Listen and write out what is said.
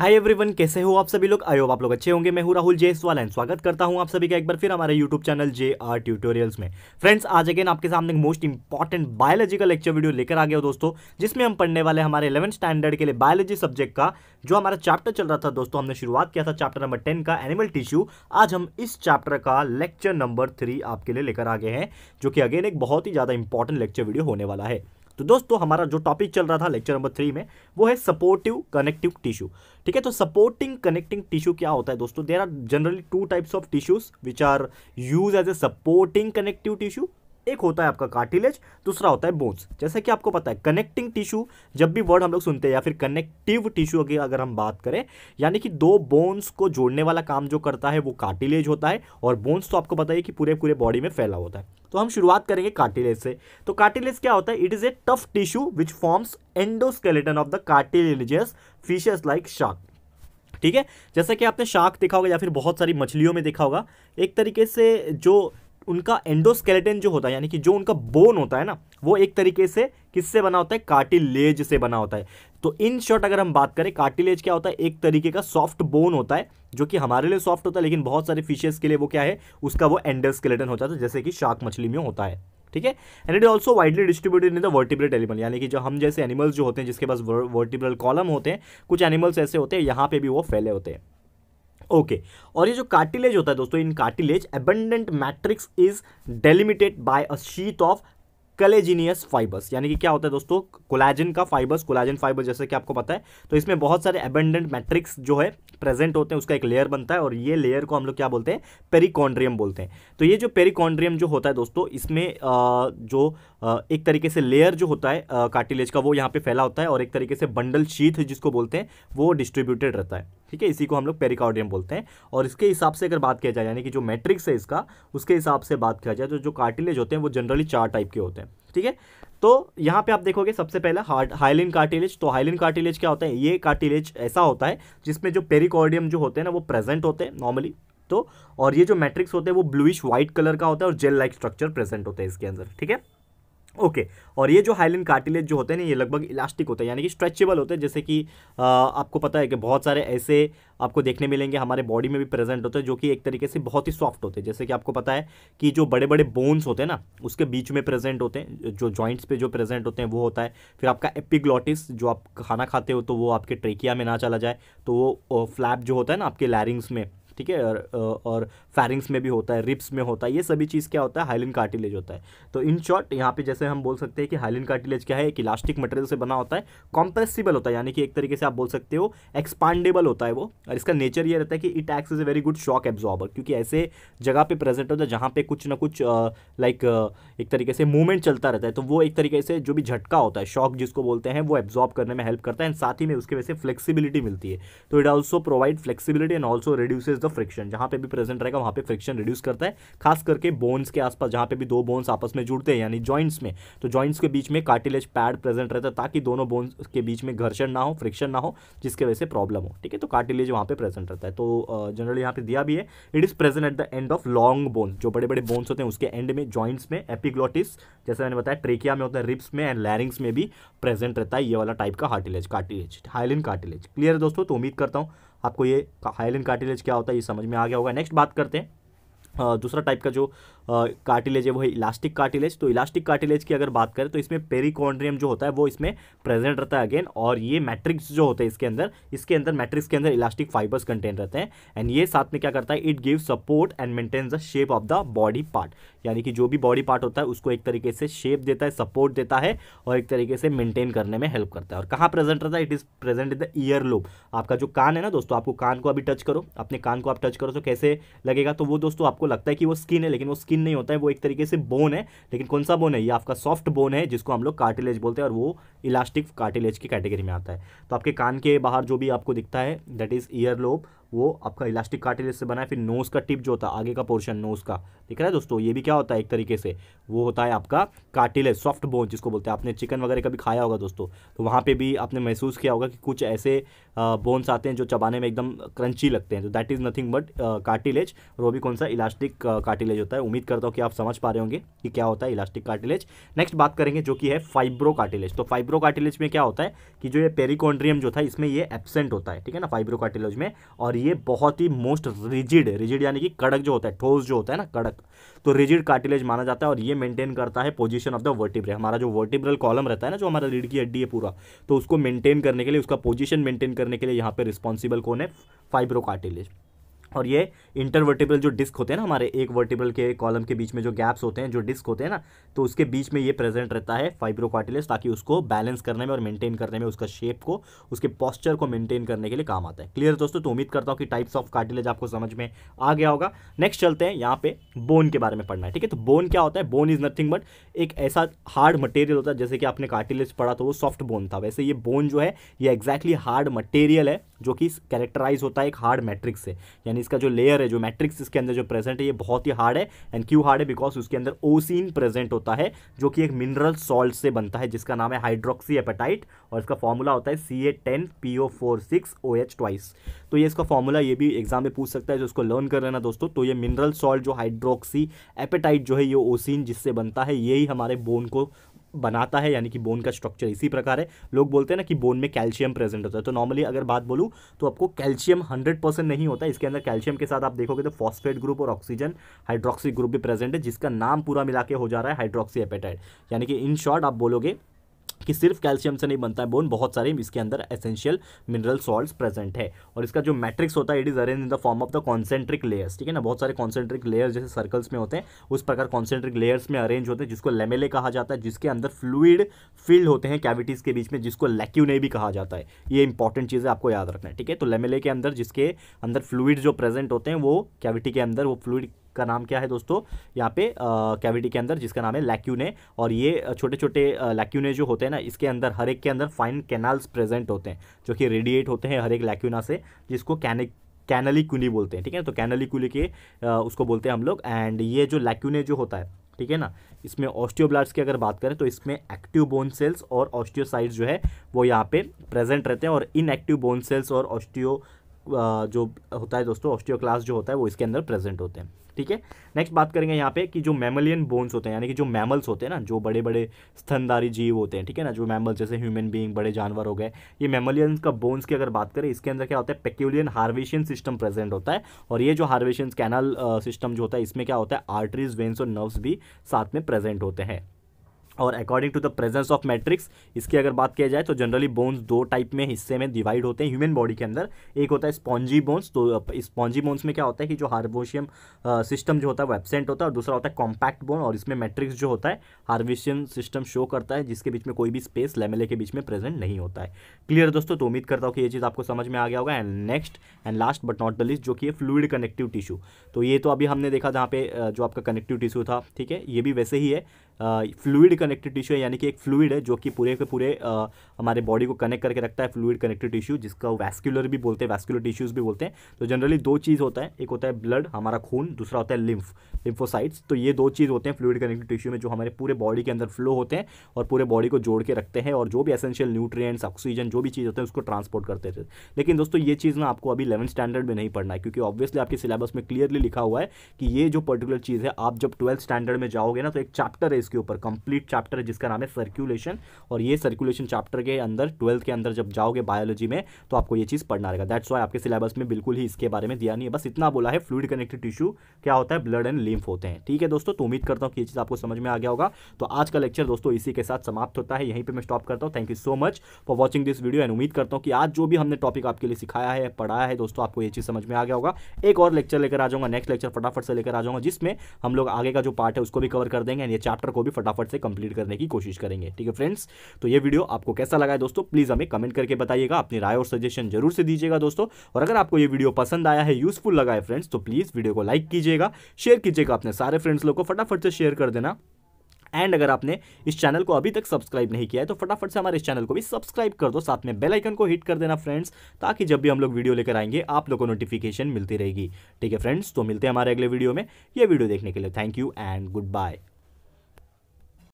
Hi everyone कैसे हो आप सभी लोग आयो आप लोग अच्छे होंगे मैं हूं राहुल जेसवाल एंड स्वागत करता हूं आप सभी का एक बार फिर हमारे YouTube channel J R tutorials में फ्रेंड्स आज अगेन आपके सामने एक मोस्ट इंपॉर्टेंट बायोलॉजी का लेक्चर वीडियो लेकर आ गया दोस्तों जिसमें हम पढ़ने वाले हमारे इलेवन स्टैंडर्ड के लिए बायोलॉजी सब्जेक्ट का जो हमारा चैप्टर चल रहा था दोस्तों हमने शुरुआत किया था चैप्टर नंबर टेन का एनिमल टिश्यू आज हम इस चैप्टर का लेक्चर नंबर थ्री आपके लिए लेकर आ गए हैं जो कि अगेन एक बहुत ही ज़्यादा इंपॉर्टेंट लेक्चर वीडियो होने वाला है तो दोस्तों हमारा जो टॉपिक चल रहा था लेक्चर नंबर थ्री में वो है सपोर्टिव कनेक्टिव टिश्यू ठीक है तो सपोर्टिंग कनेक्टिंग टिश्यू क्या होता है दोस्तों there are generally two types of tissues which are use as a supporting connective tissue एक होता है आपका कार्टिलेज दूसरा होता है बोन्स जैसे कि आपको पता है कनेक्टिंग टिश्यू जब भी वर्ड हम लोग सुनते हैं या फिर कनेक्टिव टिश्यू की अगर हम बात करें यानी कि दो बोन्स को जोड़ने वाला काम जो करता है वो कार्टिलेज होता है और बोन्स तो आपको पता है कि पूरे पूरे बॉडी में फैला होता है तो हम शुरुआत करेंगे कार्टिलेज से तो कार्टिलेज क्या होता है it is a tough tissue which forms endoskeleton of the cartilaginous fishes like shark ठीक है जैसा कि आपने शार्क देखा होगा या फिर बहुत सारी मछलियों में देखा होगा एक तरीके से जो उनका एंडोस्केलेटन जो होता है यानी कि जो उनका बोन होता है ना वो एक तरीके से किससे बना होता है कार्टिलेज से बना होता है तो इन शॉर्ट अगर हम बात करें कार्टिलेज क्या होता है एक तरीके का सॉफ्ट बोन होता है जो कि हमारे लिए सॉफ्ट होता है लेकिन बहुत सारे फिशेज के लिए वो क्या है उसका वो एंडोस्केलेटन होता है जैसे कि शार्क मछली में होता है ठीक है and it also widely distributed in the vertebrate animal यानी कि जो हम जैसे एनिमल्स जो होते हैं जिसके पास वर्टिब्रल कॉलम होते हैं कुछ एनिमल्स ऐसे होते हैं यहाँ पे भी वो फैले होते हैं ओके और ये जो कार्टिलेज होता है दोस्तों in cartilage abundant matrix is delimited by a sheet of collagenous fibres यानी कि क्या होता है दोस्तों कोलाजन का फाइबर्स कोलाजन फाइबर जैसे कि आपको पता है तो इसमें बहुत सारे एबेंडेंट मैट्रिक्स जो है प्रेजेंट होते हैं उसका एक लेयर बनता है और ये लेयर को हम लोग क्या बोलते हैं पेरिकॉन्ड्रियम बोलते हैं तो ये जो पेरिकॉन्ड्रियम जो होता है दोस्तों इसमें जो एक तरीके से लेयर जो होता है कार्टिलेज का वो यहाँ पर फैला होता है और एक तरीके से बंडल शीथ जिसको बोलते हैं वो डिस्ट्रीब्यूटेड रहता है ठीक है इसी को हम लोग पेरिकार्डियम बोलते हैं और इसके हिसाब से अगर बात किया जाए यानी कि जो मैट्रिक्स है इसका उसके हिसाब से बात किया जाए तो जो कार्टिलेज होते हैं वो जनरली चार टाइप के होते हैं ठीक है तो यहाँ पे आप देखोगे सबसे पहला हार्ड हाइलिन कार्टिलेज तो हाइलिन कार्टिलेज क्या होता है ये कार्टिलेज ऐसा होता है जिसमें जो पेरिकॉर्डियम जो होते हैं ना वो प्रेजेंट होते हैं नॉर्मली तो और ये जो मैट्रिक्स होते हैं वो ब्लूइश व्हाइट कलर का होता है और जेल लाइक स्ट्रक्चर प्रेजेंट होता है इसके अंदर ठीक है ओके okay. और ये जो हाइलिन कार्टिलेज जो होते हैं ना ये लगभग इलास्टिक होते हैं यानी कि स्ट्रेचेबल होते हैं जैसे कि आ, आपको पता है कि बहुत सारे ऐसे आपको देखने मिलेंगे हमारे बॉडी में भी प्रेजेंट होते हैं जो कि एक तरीके से बहुत ही सॉफ्ट होते हैं जैसे कि आपको पता है कि जो बड़े बड़े बोन्स होते हैं ना उसके बीच में प्रेजेंट होते हैं जो जॉइंट्स पे जो प्रेजेंट होते हैं वो होता है फिर आपका एपिग्लॉटिस जो आप खाना खाते हो तो वो आपके ट्रेकिया में ना चला जाए तो वो फ्लैप जो होता है ना आपके लैरिंग्स में ठीक है और फैरिंग्स में भी होता है रिप्स में होता है ये सभी चीज़ क्या होता है हाइलिन कार्टिलेज होता है तो इन शॉर्ट यहाँ पे जैसे हम बोल सकते हैं कि हाइलिन कार्टिलेज क्या है एक इलास्टिक मटेरियल से बना होता है कॉम्प्रेसिबल होता है यानी कि एक तरीके से आप बोल सकते हो एक्सपांडेबल होता है वो और इसका नेचर ये रहता है कि it acts is a very good shock absorber क्योंकि ऐसे जगह पर प्रेजेंट होता है जहाँ पर कुछ ना कुछ लाइक एक तरीके से मूवमेंट चलता रहता है तो वो एक तरीके से जो भी झटका होता है शॉक जिसको बोलते हैं वो एब्जॉर्ब करने में हेल्प करता है एंड साथ ही में उसके वजह से फ्लेक्सिबिलिटी मिलती है तो it also provide flexibility and also reduces the का फ्रिक्शन जहां पे भी प्रेजेंट रहेगा वहां पे फ्रिक्शन रिड्यूस करता है खास करके बोन्स के आसपास जहां पे भी दो बोन्स आपस में जुड़ते हैं यानी जॉइंट्स में तो जॉइंट्स के बीच में कार्टिलेज पैड प्रेजेंट रहता है ताकि दोनों बोन्स के बीच में घर्षण ना हो फ्रिक्शन ना हो जिसके वजह से प्रॉब्लम हो ठीक है तो कार्टिलेज वहां पर प्रेजेंट रहता है तो जनरली यहाँ पे दिया भी है it is present at the end of long bones जो बड़े बड़े बोन्स होते हैं उसके एंड में जॉइंट्स में एपिग्लॉटिस जैसे मैंने बताया ट्रेकिया में होता है रिप्स में एंड लैरिंग्स में भी प्रेजेंट रहता है ये वाला टाइप का हार्टिलेज कार्टिलेज हाइलिन कार्टिलेज क्लियर है दोस्तों तो उम्मीद करता हूँ आपको ये हाइलिन कार्टिलेज क्या होता है ये समझ में आ गया होगा नेक्स्ट बात करते हैं दूसरा टाइप का जो कार्टिलेज है वो है इलास्टिक कार्टिलेज तो इलास्टिक कार्टिलेज की अगर बात करें तो इसमें पेरिकॉन्ड्रियम जो होता है वो इसमें प्रेजेंट रहता है अगेन और ये मैट्रिक्स जो होता है इसके अंदर इसके अंदर मैट्रिक्स के अंदर इलास्टिक फाइबर्स कंटेन रहते हैं एंड ये साथ में क्या करता है it give support and maintains the shape of the body part यानी कि जो भी बॉडी पार्ट होता है उसको एक तरीके से शेप देता है सपोर्ट देता है और एक तरीके से मेंटेन करने में हेल्प करता है और कहाँ प्रेजेंट रहता है it is present in the ear lobe आपका जो कान है ना दोस्तों आपको कान को अभी टच करो अपने कान को आप टच करो तो कैसे लगेगा तो वो दोस्तों आपको लगता है कि वो स्किन है लेकिन वो स्किन नहीं होता है वो एक तरीके से बोन है लेकिन कौन सा बोन है ये आपका सॉफ्ट बोन है जिसको हम लोग कार्टिलेज बोलते हैं और वो इलास्टिक कार्टिलेज की कैटेगरी में आता है तो आपके कान के बाहर जो भी आपको दिखता है दैट इज़ ईयर लोब वो आपका इलास्टिक कार्टिलेज से बना है फिर नोज़ का टिप जो होता है आगे का पोर्शन नोज़ का दिख रहा है दोस्तों ये भी क्या होता है एक तरीके से वो होता है आपका कार्टिलेज सॉफ्ट बोन जिसको बोलते हैं आपने चिकन वगैरह कभी खाया होगा दोस्तों तो वहाँ पर भी आपने महसूस किया होगा कि कुछ ऐसे बोन्स आते हैं जो चबाने में एकदम क्रंची लगते हैं तो that is nothing but cartilage और वो भी कौन सा इलास्टिक कार्टिलेज होता है उम्मीद करता हूँ कि आप समझ पा रहे होंगे कि क्या होता है इलास्टिक कार्टिलेज नेक्स्ट बात करेंगे जो कि है फाइब्रो कार्टिलेज तो फाइब्रो कार्टिलेज में क्या होता है कि जो ये पेरिकोन्ड्रियम जो था इसमें ये एबसेंट होता है ठीक है ना फाइब्रो कार्टिलेज में और ये बहुत ही मोस्ट रिजिड रिजिड यानी कि कड़क जो होता है ठोस जो होता है ना कड़क तो रिजिड कार्टिलेज माना जाता है और ये मेंटेन करता है पोजीशन ऑफ द वर्टिब्रे हमारा जो वर्टिब्रल कॉलम रहता है ना जो हमारा रीढ़ की हड्डी है पूरा तो उसको मेंटेन करने के लिए उसका पोजीशन मेंटेन करने के लिए यहाँ पर रिस्पॉन्सिबल कौन है फाइब्रो कार्टिलेज और ये इंटरवर्टिबल जो डिस्क होते हैं ना हमारे एक वर्टिबल के कॉलम के बीच में जो गैप्स होते हैं जो डिस्क होते हैं ना तो उसके बीच में ये प्रेजेंट रहता है फाइब्रोकार्टिलेस ताकि उसको बैलेंस करने में और मेंटेन करने में उसका शेप को उसके पॉस्चर को मेंटेन करने के लिए काम आता है क्लियर दोस्तों तो उम्मीद करता हूँ कि टाइप्स ऑफ कार्टिलेज आपको समझ में आ गया होगा नेक्स्ट चलते हैं यहाँ पे बोन के बारे में पढ़ना है ठीक है तो बोन क्या होता है बोन इज नथिंग बट एक ऐसा हार्ड मटेरियल होता है जैसे कि आपने कार्टिलेज पढ़ा तो वो सॉफ्ट बोन था वैसे ये बोन जो है ये एग्जैक्टली हार्ड मटेरियल है जो कि कैरेक्टराइज होता है एक हार्ड मैट्रिक्स से यानी यानी इसका जो लेयर है जो मैट्रिक्स इसके अंदर जो प्रेजेंट है ये बहुत ही हार्ड है एंड क्यों हार्ड है बिकॉज उसके अंदर ओसिन प्रेजेंट होता है जो कि एक मिनरल सॉल्ट से बनता है जिसका नाम है हाइड्रोक्सी एपेटाइट और इसका फॉर्मूला होता है C A ten P O four six O H twice तो ये इसका फॉर्मूला ये भी एग्जाम में पूछ सकता है जो उसको लर्न कर लेना दोस्तों तो ये मिनरल सॉल्ट जो हाइड्रोक्सी एपेटाइट जो है ये ओसिन जिससे बनता है यही हमारे बोन को बनाता है यानी कि बोन का स्ट्रक्चर इसी प्रकार है लोग बोलते हैं ना कि बोन में कैल्शियम प्रेजेंट होता है तो नॉर्मली अगर बात बोलूँ तो आपको कैल्शियम हंड्रेड परसेंट नहीं होता इसके अंदर कैल्शियम के साथ आप देखोगे तो फॉस्फेट ग्रुप और ऑक्सीजन हाइड्रोक्सी ग्रुप भी प्रेजेंट है जिसका नाम पूरा मिला के हो जा रहा है हाइड्रोक्सी एपेटाइड यानी कि इन शॉर्ट आप बोलोगे कि सिर्फ कैल्शियम से नहीं बनता है बोन बहुत सारे इसके अंदर एसेंशियल मिनरल सॉल्ट प्रेजेंट है और इसका जो मैट्रिक्स होता है it is arrange in the form of the concentric layers ठीक है ना बहुत सारे कॉन्सेंट्रिक लेयर्स जैसे सर्कल्स में होते हैं उस प्रकार कॉन्सेंट्रिक लेयर्स में अरेंज होते हैं जिसको लेमेले कहा जाता है जिसके अंदर फ्लूड फील्ड होते हैं कैविटीज़ के बीच में जिसको लेक्यूने भी कहा जाता है ये इंपॉर्टेंट चीज़ें आपको याद रखना है ठीक है तो लेमेले के अंदर जिसके अंदर फ्लूड जो प्रेजेंट होते हैं वो कैविटी के अंदर वो फ्लूड जिसका नाम क्या है दोस्तों यहाँ पे कैविटी के अंदर जिसका नाम है लैक्यूने और ये छोटे छोटे लैक्यूने जो होते हैं ना इसके अंदर हर एक के अंदर फाइन कैनाल्स प्रेजेंट होते हैं जो कि रेडिएट होते हैं हर एक लैक्यूना से जिसको कैनिक कैनली कुली बोलते हैं ठीक है तो कैनली कुली के आ, उसको बोलते हैं हम लोग एंड ये जो लैक्यूने जो होता है ठीक है ना इसमें ऑस्टियोब्लास्ट की अगर बात करें तो इसमें एक्टिव बोन सेल्स और ऑस्टियोसाइट्स जो है वो यहाँ पे प्रेजेंट रहते हैं और इनएक्टिव बोन सेल्स और ऑस्टियो जो होता है दोस्तों क्लास जो होता है वो इसके अंदर प्रेजेंट होते हैं ठीक है नेक्स्ट बात करेंगे यहाँ पे कि जो मेमलियन बोन्स होते हैं यानी कि जो मैमल्स होते हैं ना जो बड़े बड़े स्तनधारी जीव होते हैं ठीक है ना जो मैमल्स जैसे ह्यूमन बींग बड़े जानवर हो गए ये मैमलियन का बोन्स की अगर बात करें इसके अंदर क्या होता है पेक्यूलियन हार्वेशियन सिस्टम प्रेजेंट होता है और ये जो हार्वेशन कैनल सिस्टम जो होता है इसमें क्या होता है आर्टरीज वेन्स और नर्व्स भी साथ में प्रेजेंट होते हैं और according to the presence of matrix इसकी अगर बात किया जाए तो जनरली बोन्स दो टाइप में हिस्से में डिवाइड होते हैं ह्यूमन बॉडी के अंदर एक होता है स्पॉन्जी बोन्स तो स्पॉन्जी बोन्स में क्या होता है कि जो हार्वोशियम सिस्टम जो होता है वो एबसेंट होता है और दूसरा होता है कॉम्पैक्ट बोन और इसमें मैट्रिक्स जो होता है हार्वेशियम सिस्टम शो करता है जिसके बीच में कोई भी स्पेस लेमेले के बीच में प्रेजेंट नहीं होता है क्लियर दोस्तों तो उम्मीद करता हूँ कि ये चीज़ आपको समझ में आ गया होगा and next and last but not the least जो कि है फ्लूड कनेक्टिव टिश्यू तो ये तो अभी हमने देखा जहाँ पे जो आपका कनेक्टिव टिश्यू था ठीक है ये भी वैसे ही है फ्लूड कनेक्टिव टिश्यू है यानी कि एक फ्लूड है जो कि पूरे के पूरे हमारे बॉडी को कनेक्ट करके रखता है फ्लूड कनेक्टिव टिश्यू जिसका वैस्कुलर भी बोलते हैं वैस्कुलर टिश्यूज़ भी बोलते हैं तो जनरली दो चीज़ होता है एक होता है ब्लड हमारा खून दूसरा होता है लिम्फ लिम्फोसाइट्स तो ये दो चीज़ होते हैं फ्लूड कनेक्टिव टिश्यू में जो हमारे पूरे बॉडी के अंदर फ्लो होते हैं और पूरे बॉडी को जोड़ के रखते हैं और जो भी एसेंशियल न्यूट्रिएंट्स ऑक्सीजन जो भी चीज़ होते हैं उसको ट्रांसपोर्ट करते थे लेकिन दोस्तों ये चीज़ ना आपको अभी इलेवन स्टैंडर्ड में नहीं पढ़ना है क्योंकि ऑब्वियसली आपके सिलेबस में क्लियरली लिखा हुआ है कि ये जो पर्टिकुलर चीज़ है आप जब ट्वेल्थ स्टैंडर्ड में जाओगे ना तो एक चैप्टर है इसके ऊपर कंप्लीट चैप्टर है जिसका नाम है सर्कुलेशन और ये सर्कुलेशन चैप्टर के अंदर ट्वेल्थ के अंदर जब जाओगे बायोलॉजी में तो आपको ये चीज़ पढ़ना रहेगा दैट्स वाई आपके सिलेबस में बिल्कुल ही इसके बारे में दिया नहीं है बस इतना बोला है फ्लूड कनेक्टेड टिश्यू क्या होता है ब्लड एंड लिम्फ होते हैं ठीक है दोस्तों तो उम्मीद करता हूँ कि ये चीज़ आपको समझ में आ गया होगा तो आज का लेक्चर दोस्तों इसी के साथ समाप्त होता है यहीं पर मैं स्टॉप करता हूँ thank you so much for watching this video एंड उम्मीद करता हूँ कि आज जो भी हमने टॉपिक आपके लिए सिखाया है पढ़ाया है दोस्तों आपको ये चीज़ समझ में आ गया होगा एक और लेक्चर लेकर आ जाऊंगा नेक्स्ट लेक्चर फटाफट से लेकर आ जाऊंगा जिसमें हम लोग आगे का जो पार्ट है उसको भी कवर कर देंगे ये चैप्टर को भी फटाफट से कंप्लीट करने की कोशिश करेंगे ठीक है फ्रेंड्स तो ये वीडियो आपको कैसा लगा है दोस्तों प्लीज़ हमें कमेंट करके बताइएगा अपनी राय और सजेशन जरूर से दीजिएगा दोस्तों और अगर आपको ये वीडियो पसंद आया है यूजफुल लगा है फ्रेंड्स तो प्लीज़ वीडियो को लाइक कीजिएगा शेयर कीजिएगा अपने सारे फ्रेंड्स लोग को फटाफट से शेयर कर देना एंड अगर आपने इस चैनल को अभी तक सब्सक्राइब नहीं किया है तो फटाफट से हमारे इस चैनल को भी सब्सक्राइब कर दो साथ में बेल आइकन को हिट कर देना फ्रेंड्स ताकि जब भी हम लोग वीडियो लेकर आएंगे आप लोगों को नोटिफिकेशन मिलती रहेगी ठीक है फ्रेंड्स तो मिलते हैं हमारे अगले वीडियो में ये वीडियो देखने के लिए thank you and good bye